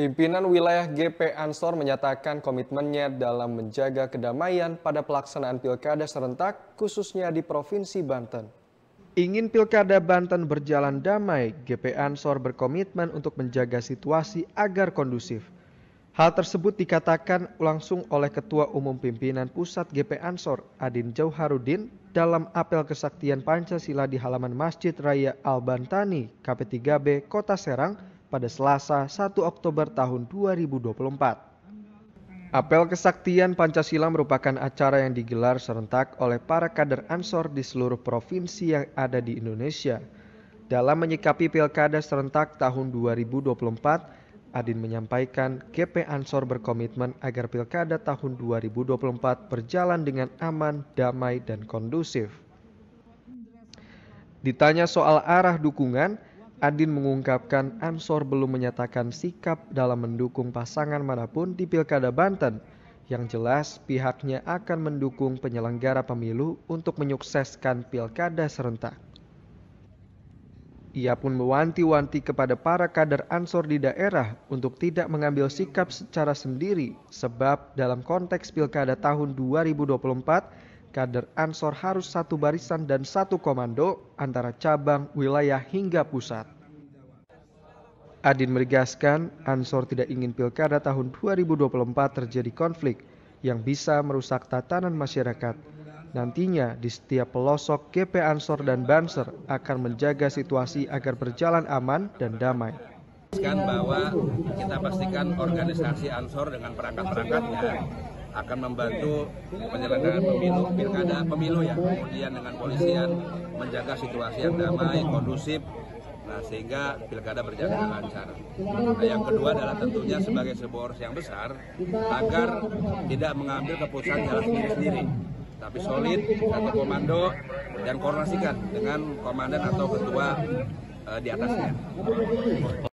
Pimpinan wilayah GP Ansor menyatakan komitmennya dalam menjaga kedamaian pada pelaksanaan pilkada serentak, khususnya di Provinsi Banten. Ingin pilkada Banten berjalan damai, GP Ansor berkomitmen untuk menjaga situasi agar kondusif. Hal tersebut dikatakan langsung oleh Ketua Umum Pimpinan Pusat GP Ansor, Adin Jauharudin, dalam apel kesaktian Pancasila di halaman Masjid Raya Al-Bantani, KP3B, Kota Serang, pada Selasa 1 Oktober tahun 2024. Apel Kesaktian Pancasila merupakan acara yang digelar serentak oleh para kader Ansor di seluruh provinsi yang ada di Indonesia. Dalam menyikapi Pilkada serentak tahun 2024, Adin menyampaikan GP Ansor berkomitmen agar Pilkada tahun 2024 berjalan dengan aman, damai, dan kondusif. Ditanya soal arah dukungan, Adin mengungkapkan Ansor belum menyatakan sikap dalam mendukung pasangan manapun di Pilkada Banten. Yang jelas pihaknya akan mendukung penyelenggara pemilu untuk menyukseskan Pilkada serentak. Ia pun mewanti-wanti kepada para kader Ansor di daerah untuk tidak mengambil sikap secara sendiri sebab dalam konteks Pilkada tahun 2024 kader Ansor harus satu barisan dan satu komando antara cabang, wilayah hingga pusat. Adin menegaskan Ansor tidak ingin pilkada tahun 2024 terjadi konflik yang bisa merusak tatanan masyarakat. Nantinya di setiap pelosok GP Ansor dan Banser akan menjaga situasi agar berjalan aman dan damai bahwa kita pastikan organisasi Ansor dengan perangkat-perangkatnya akan membantu penyelenggaraan pemilu pilkada pemilu ya kemudian dengan polisian menjaga situasi yang damai kondusif nah sehingga pilkada berjalan dengan lancar. Nah, yang kedua adalah tentunya sebagai sebuah yang besar agar tidak mengambil keputusan jalan sendiri sendiri, tapi solid satu komando dan koordinasikan dengan komandan atau ketua uh, di atasnya.